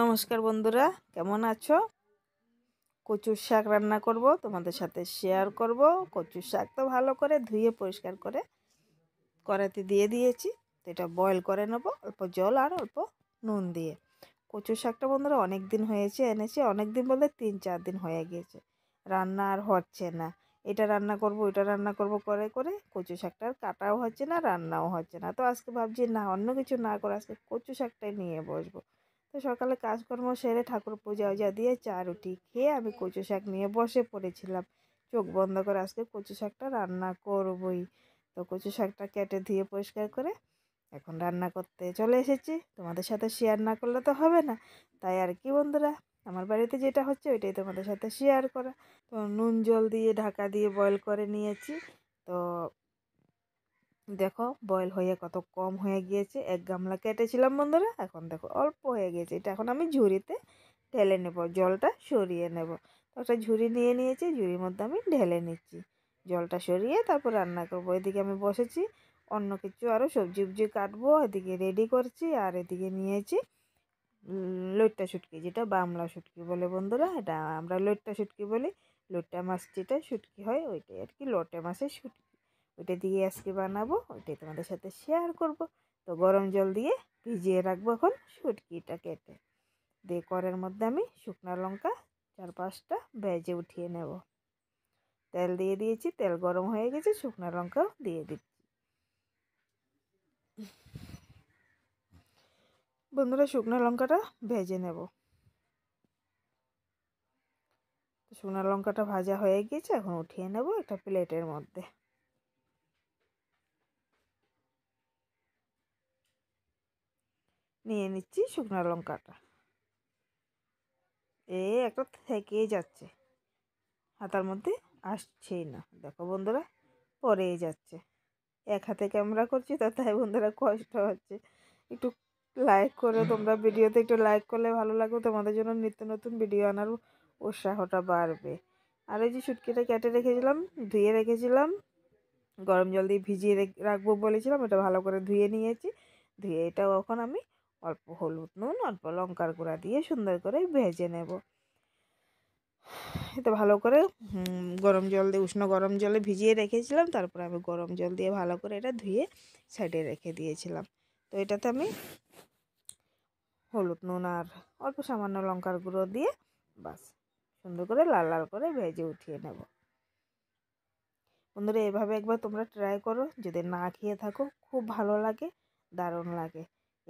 নমস্কার বন্ধুরা কেমন আছো কচুর শাক রান্না করব তোমাদের সাথে শেয়ার করব কচুর শাক তো ভালো করে ধুয়ে পরিষ্কার করে কড়াতে দিয়ে দিয়েছি তো এটা বয়েল করে নেবো অল্প জল আর অল্প নুন দিয়ে কচুর শাকটা বন্ধুরা অনেক দিন হয়েছে এনেছি অনেক দিন বলতে তিন চার দিন হয়ে গিয়েছে রান্না আর হচ্ছে না এটা রান্না করব ওইটা রান্না করব করে করে কচু শাকটার কাটাও হচ্ছে না রান্নাও হচ্ছে না তো আজকে ভাবছি না অন্য কিছু না করে আজকে কচু শাকটাই নিয়ে বসবো তো সকালে কাজকর্ম সেরে ঠাকুর পূজা উজা দিয়ে চা রুটি খেয়ে আমি কচু শাক নিয়ে বসে পড়েছিলাম চোখ বন্ধ করে আজকে কচু শাকটা রান্না করবই তো কচু শাকটা কেটে ধুয়ে পরিষ্কার করে এখন রান্না করতে চলে এসেছি তোমাদের সাথে শেয়ার না করলে তো হবে না তাই আর কি বন্ধুরা আমার বাড়িতে যেটা হচ্ছে ওইটাই তোমাদের সাথে শেয়ার করা তো নুন জল দিয়ে ঢাকা দিয়ে বয়ল করে নিয়েছি তো দেখো বয়েল হয়ে কত কম হয়ে গিয়েছে এক গামলা কেটেছিলাম বন্ধুরা এখন দেখো অল্প হয়ে গিয়েছে এটা এখন আমি ঝুড়িতে ঢেলে নেব জলটা সরিয়ে নেব একটা ঝুড়ি নিয়ে নিয়েছি ঝুড়ির মধ্যে আমি ঢেলে নিচ্ছি জলটা সরিয়ে তারপর রান্না করবো এদিকে আমি বসেছি অন্য কিছু আরও সবজি উবজি কাটবো এদিকে রেডি করছি আর এদিকে নিয়েছি লইট্টা শুটকি যেটা বামলা শুটকি বলে বন্ধুরা এটা আমরা লইট্টা শুটকি বলি লোটটা মাছ যেটা শুটকি হয় ওইটাই আর কি লোটে মাছের শুটকি ওইটা দিয়ে আজকে বানাবো ওইটাই তোমাদের সাথে শেয়ার করব তো গরম জল দিয়ে ভিজিয়ে রাখবো এখন সুটকিটা কেটে দিয়ে করের মধ্যে আমি শুকনো লঙ্কা চার পাঁচটা ভেজে উঠিয়ে নেব তেল দিয়ে দিয়েছি তেল গরম হয়ে গেছে শুকনো লঙ্কাও দিয়ে দিচ্ছি বন্ধুরা শুকনো লঙ্কাটা ভেজে নেব শুকনো লঙ্কাটা ভাজা হয়ে গেছে এখন উঠিয়ে নেব একটা প্লেটের মধ্যে নিয়ে নিচ্ছি শুকনো লঙ্কাটা এ একটা থেকেই যাচ্ছে হাতার মধ্যে আসছেই না দেখো বন্ধুরা পরেই যাচ্ছে এক হাতে ক্যামেরা করছি তা তাই বন্ধুরা কষ্ট হচ্ছে একটু লাইক করে তোমরা ভিডিওতে একটু লাইক করলে ভালো লাগবে তোমাদের জন্য নিত্য নতুন ভিডিও আনার উৎসাহটা বাড়বে আর এই যে সুটকিটা কেটে রেখেছিলাম ধুয়ে রেখেছিলাম গরম জল দিয়ে ভিজিয়ে রাখবো বলেছিলাম এটা ভালো করে ধুয়ে নিয়েছি ধুয়ে এটাও এখন আমি অল্প হলুদ নুন অল্প লঙ্কার গুঁড়া দিয়ে সুন্দর করে ভেজে নেব এতে ভালো করে গরম জল দিয়ে উষ্ণ গরম জলে ভিজিয়ে রেখেছিলাম তারপর আমি গরম জল দিয়ে ভালো করে এটা ধুয়ে সাইডে রেখে দিয়েছিলাম তো এটাতে আমি হলুদ নুন আর অল্প সামান্য লঙ্কার গুঁড়ো দিয়ে বাস সুন্দর করে লাল লাল করে ভেজে উঠিয়ে নেব বন্ধুরা এভাবে একবার তোমরা ট্রাই করো যদি না খেয়ে থাকো খুব ভালো লাগে দারুণ লাগে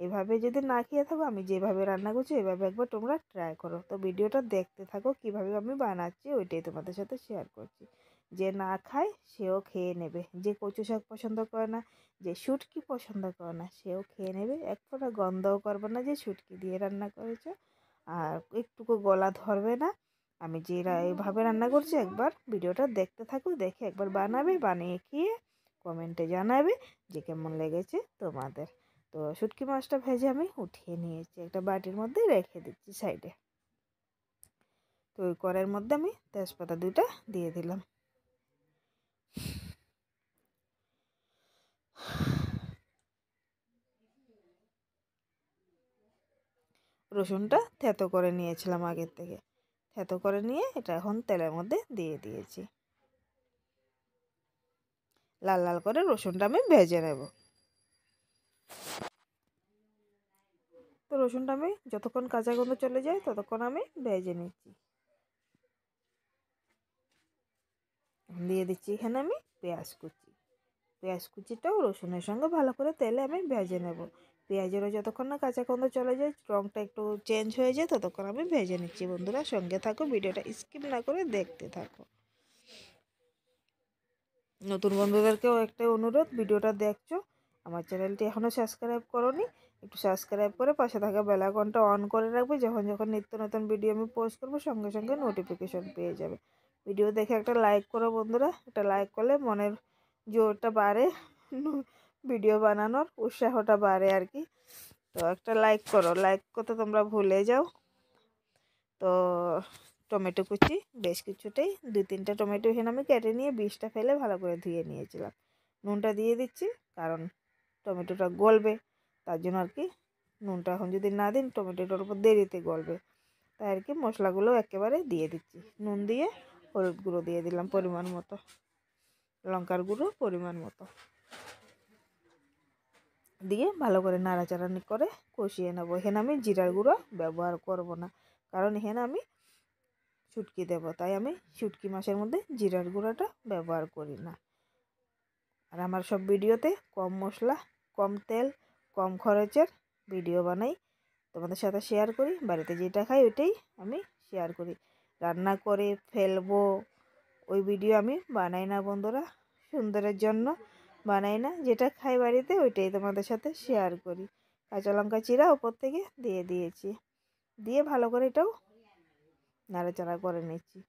এভাবে যদি না খেয়ে থাকো আমি যেভাবে রান্না করছি এভাবে একবার তোমরা ট্রাই করো তো ভিডিওটা দেখতে থাকো কিভাবে আমি বানাচ্ছি ওইটাই তোমাদের সাথে শেয়ার করছি যে না খায় সেও খেয়ে নেবে যে কচু শাক পছন্দ করে না যে সুটকি পছন্দ করে না সেও খেয়ে নেবে এক ফোঁটা গন্ধও করবে না যে সুটকি দিয়ে রান্না করেছে আর একটুকু গলা ধরবে না আমি যে এইভাবে রান্না করছি একবার ভিডিওটা দেখতে থাকো দেখে একবার বানাবে বানিয়ে খেয়ে কমেন্টে জানাবে যে কেমন লেগেছে তোমাদের তো শুটকি মাছটা ভেজে আমি উঠিয়ে নিয়েছি একটা বাটির মধ্যে রেখে দিচ্ছি সাইডে তো ওই কড়ের মধ্যে আমি তেজপাতা দুটা দিয়ে দিলাম রসুনটা থেতো করে নিয়েছিলাম আগের থেকে থেতো করে নিয়ে এটা এখন তেলের মধ্যে দিয়ে দিয়েছি লাল লাল করে রসুনটা আমি ভেজে নেবো রসুনটা আমি যতক্ষণ কাঁচা গন্ধ চলে যায় ততক্ষণ আমি ভেজে নিচ্ছি দিয়ে দিচ্ছি এখানে আমি পেঁয়াজ কুচি পেঁয়াজ কুচিটাও রসুনের সঙ্গে ভালো করে তেলে আমি ভেজে নেব পেঁয়াজেরও যতক্ষণ না কাঁচা গন্ধ চলে যায় রঙটা একটু চেঞ্জ হয়ে যায় ততক্ষণ আমি ভেজে নিচ্ছি বন্ধুরা সঙ্গে থাকো ভিডিওটা স্কিপ না করে দেখতে থাকো নতুন বন্ধুদেরকেও একটা অনুরোধ ভিডিওটা দেখছো আমার চ্যানেলটি এখনও সাবস্ক্রাইব নি একটু সাবস্ক্রাইব করে পাশে থাকা আইকনটা অন করে রাখবে যখন যখন নিত্য নতুন ভিডিও আমি পোস্ট করবো সঙ্গে সঙ্গে নোটিফিকেশন পেয়ে যাবে ভিডিও দেখে একটা লাইক করো বন্ধুরা একটা লাইক করলে মনের জোরটা বাড়ে ভিডিও বানানোর উৎসাহটা বাড়ে আর কি তো একটা লাইক করো লাইক করতে তোমরা ভুলে যাও তো টমেটো কুচি বেশ কিছুটাই দুই তিনটা টমেটো এখানে আমি কেটে নিয়ে বিষটা ফেলে ভালো করে ধুয়ে নিয়েছিলাম নুনটা দিয়ে দিচ্ছি কারণ টমেটোটা গলবে তার জন্য আর কি নুনটা এখন যদি না দিন টমেটোটার উপর দেরিতে গলবে তাই আর কি মশলাগুলো একেবারে দিয়ে দিচ্ছি নুন দিয়ে হলুদ গুঁড়ো দিয়ে দিলাম পরিমাণ মতো লঙ্কার গুঁড়ো পরিমাণ মতো দিয়ে ভালো করে নাড়াচাড়ানি করে কষিয়ে নেব এখানে আমি জিরার গুঁড়ো ব্যবহার করব না কারণ এখানে আমি শুটকি দেব তাই আমি ছুটকি মাসের মধ্যে জিরার গুঁড়োটা ব্যবহার করি না আর আমার সব ভিডিওতে কম মশলা কম তেল কম খরচের ভিডিও বানাই তোমাদের সাথে শেয়ার করি বাড়িতে যেটা খাই ওইটাই আমি শেয়ার করি রান্না করে ফেলবো ওই ভিডিও আমি বানাই না বন্ধুরা সুন্দরের জন্য বানাই না যেটা খাই বাড়িতে ওইটাই তোমাদের সাথে শেয়ার করি কাঁচা লঙ্কা চিরা ওপর থেকে দিয়ে দিয়েছি দিয়ে ভালো করে এটাও নাড়াচাড়া করে নিচ্ছি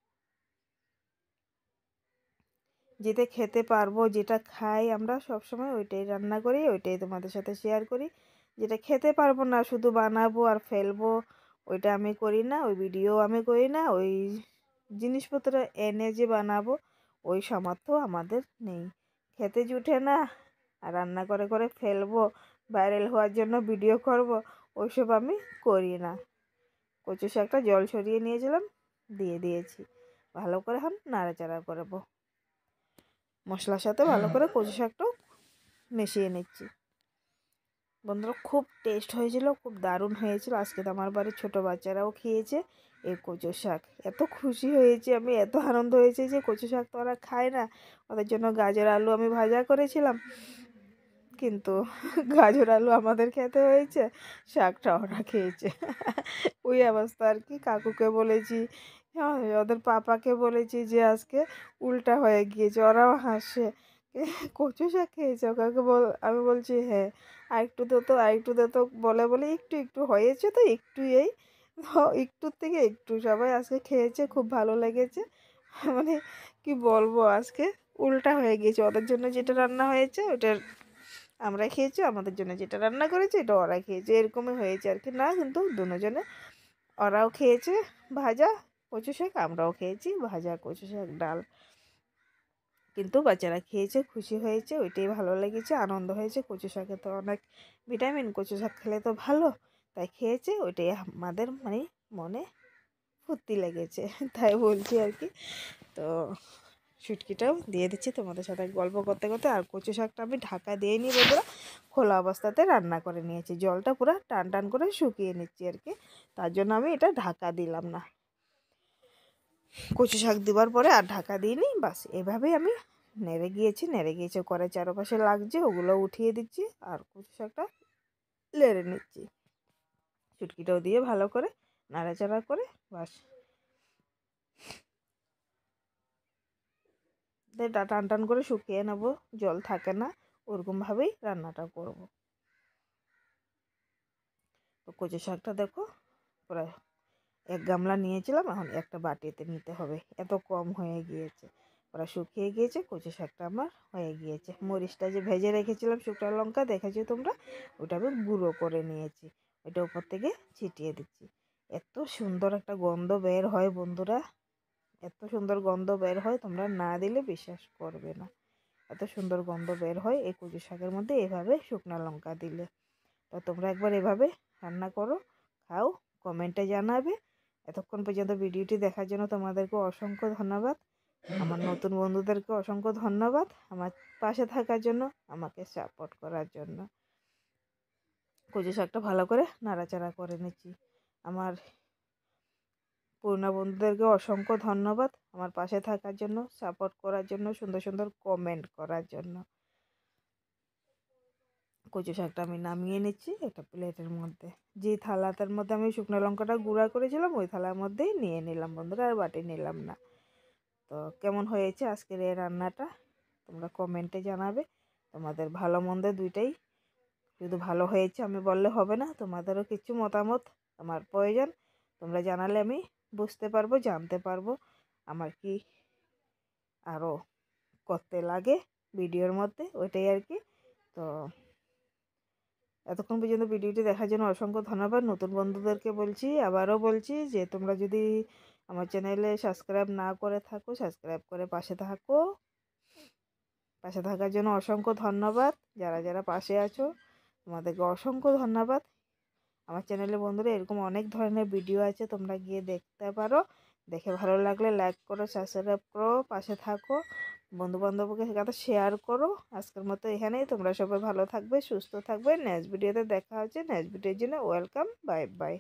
যেটা খেতে পারবো যেটা খাই আমরা সবসময় ওইটাই রান্না করি ওইটাই তোমাদের সাথে শেয়ার করি যেটা খেতে পারবো না শুধু বানাবো আর ফেলবো ওইটা আমি করি না ওই ভিডিও আমি করি না ওই জিনিসপত্র এনে যে বানাবো ওই সামর্থ্য আমাদের নেই খেতে জুটে না আর রান্না করে করে ফেলবো ভাইরাল হওয়ার জন্য ভিডিও করব ওইসব আমি করি না কচু শাকটা জল সরিয়ে নিয়েছিলাম দিয়ে দিয়েছি ভালো করে এখন নাড়াচাড়া করবো মশলার সাথে ভালো করে কচু শাকটাও মিশিয়ে নিচ্ছি বন্ধুরা খুব টেস্ট হয়েছিল খুব দারুণ হয়েছিল আজকে তো আমার বাড়ির ছোটো বাচ্চারাও খেয়েছে এই কচু শাক এত খুশি হয়েছে আমি এত আনন্দ হয়েছে যে কচু শাক তো ওরা খায় না ওদের জন্য গাজর আলু আমি ভাজা করেছিলাম কিন্তু গাজর আলু আমাদের খেতে হয়েছে শাকটা ওরা খেয়েছে ওই অবস্থা আর কি কাকুকে বলেছি হ্যাঁ ওদের পাপাকে বলেছি যে আজকে উল্টা হয়ে গিয়েছে ওরাও হাসে কচু শাক খেয়েছে ওকে বল আমি বলছি হ্যাঁ আর একটু দে তো আর একটু দে তো বলে বলে একটু একটু হয়েছে তো একটু এই একটু থেকে একটু সবাই আজকে খেয়েছে খুব ভালো লেগেছে মানে কি বলবো আজকে উল্টা হয়ে গিয়েছে ওদের জন্য যেটা রান্না হয়েছে ওটার আমরা খেয়েছি আমাদের জন্য যেটা রান্না করেছে এটা ওরা খেয়েছে এরকমই হয়েছে আর কি না কিন্তু দুজনে ওরাও খেয়েছে ভাজা কচু শাক আমরাও খেয়েছি ভাজা কচু শাক ডাল কিন্তু বাচ্চারা খেয়েছে খুশি হয়েছে ওইটাই ভালো লেগেছে আনন্দ হয়েছে কচু শাকে তো অনেক ভিটামিন কচু শাক খেলে তো ভালো তাই খেয়েছে ওইটাই আমাদের মানে মনে ফুর্তি লেগেছে তাই বলছি আর কি তো শুটকিটাও দিয়ে দিচ্ছি তোমাদের সাথে গল্প করতে করতে আর কচু শাকটা আমি ঢাকা দিয়ে নিই বন্ধুরা খোলা অবস্থাতে রান্না করে নিয়েছি জলটা পুরো টান টান করে শুকিয়ে নিচ্ছি আর কি তার জন্য আমি এটা ঢাকা দিলাম না কচু শাক দেওয়ার পরে আর ঢাকা দিইনি বাস এভাবেই আমি নেড়ে গিয়েছি নেড়ে গিয়েছে করে চারপাশে লাগছে ওগুলো উঠিয়ে দিচ্ছি আর কচু শাকটা লেড়ে নিচ্ছি চুটকিটাও দিয়ে ভালো করে নাড়াচাড়া করে বাস টান টান করে শুকিয়ে নেব জল থাকে না ওরকমভাবেই রান্নাটা করব তো কচু শাকটা দেখো প্রায় এক গামলা নিয়েছিলাম এখন একটা বাটিতে নিতে হবে এত কম হয়ে গিয়েছে ওরা শুকিয়ে গিয়েছে কচু শাকটা আমার হয়ে গিয়েছে মরিচটা যে ভেজে রেখেছিলাম শুকনো লঙ্কা দেখেছো তোমরা ওটা আমি গুঁড়ো করে নিয়েছি ওইটা উপর থেকে ছিটিয়ে দিচ্ছি এত সুন্দর একটা গন্ধ বের হয় বন্ধুরা এত সুন্দর গন্ধ বের হয় তোমরা না দিলে বিশ্বাস করবে না এত সুন্দর গন্ধ বের হয় এই কচু শাকের মধ্যে এভাবে শুকনা লঙ্কা দিলে তো তোমরা একবার এভাবে রান্না করো খাও কমেন্টে জানাবে এতক্ষণ পর্যন্ত ভিডিওটি দেখার জন্য তোমাদেরকে অসংখ্য ধন্যবাদ আমার নতুন বন্ধুদেরকে অসংখ্য ধন্যবাদ আমার পাশে থাকার জন্য আমাকে সাপোর্ট করার জন্য কচু শাকটা ভালো করে নাড়াচাড়া করে নিচ্ছি আমার পুরোনো বন্ধুদেরকে অসংখ্য ধন্যবাদ আমার পাশে থাকার জন্য সাপোর্ট করার জন্য সুন্দর সুন্দর কমেন্ট করার জন্য কচু শাকটা আমি নামিয়ে নিচ্ছি একটা প্লেটের মধ্যে যে থালাটার মধ্যে আমি শুকনো লঙ্কাটা গুঁড়া করেছিলাম ওই থালার মধ্যেই নিয়ে নিলাম বন্ধুরা আর বাটি নিলাম না তো কেমন হয়েছে আজকের এই রান্নাটা তোমরা কমেন্টে জানাবে তোমাদের ভালো মন্দ দুইটাই শুধু ভালো হয়েছে আমি বললে হবে না তোমাদেরও কিছু মতামত আমার প্রয়োজন তোমরা জানালে আমি বুঝতে পারবো জানতে পারবো আমার কি আরও করতে লাগে ভিডিওর মধ্যে ওইটাই আর কি তো এতক্ষণ পর্যন্ত ভিডিওটি দেখার জন্য অসংখ্য ধন্যবাদ নতুন বন্ধুদেরকে বলছি আবারও বলছি যে তোমরা যদি আমার চ্যানেলে সাবস্ক্রাইব না করে থাকো সাবস্ক্রাইব করে পাশে থাকো পাশে থাকার জন্য অসংখ্য ধন্যবাদ যারা যারা পাশে আছো তোমাদেরকে অসংখ্য ধন্যবাদ আমার চ্যানেলে বন্ধুরা এরকম অনেক ধরনের ভিডিও আছে তোমরা গিয়ে দেখতে পারো দেখে ভালো লাগলে লাইক করো সাবস্ক্রাইব করো পাশে থাকো বন্ধুবান্ধবকে সেখানে শেয়ার করো আজকের মতো এখানেই তোমরা সবাই ভালো থাকবে সুস্থ থাকবে নেক্সট ভিডিওতে দেখা হচ্ছে নেক্সট ভিডিওর জন্য ওয়েলকাম বাই বাই